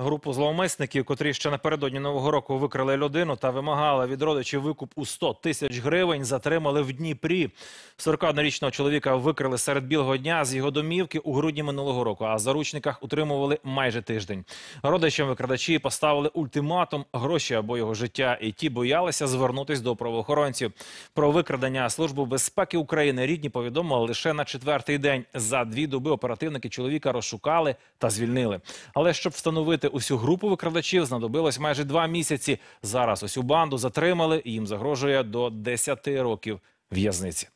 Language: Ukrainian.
групу зловмисників, котрі ще напередодні нового року викрали людину та вимагали від родичів викуп у 100 тисяч гривень, затримали в Дніпрі. 41-річного чоловіка викрили серед білого дня з його домівки у грудні минулого року. А заручниках утримували майже тиждень. Родичам викрадачі поставили ультиматум гроші або його життя, і ті боялися звернутись до правоохоронців. Про викрадення служби безпеки України рідні повідомили лише на четвертий день. За дві доби оперативники чоловіка розшукали та звільнили. Але щоб встановити усю групу викрадачів знадобилось майже два місяці. Зараз усю банду затримали. і Їм загрожує до 10 років в'язниці.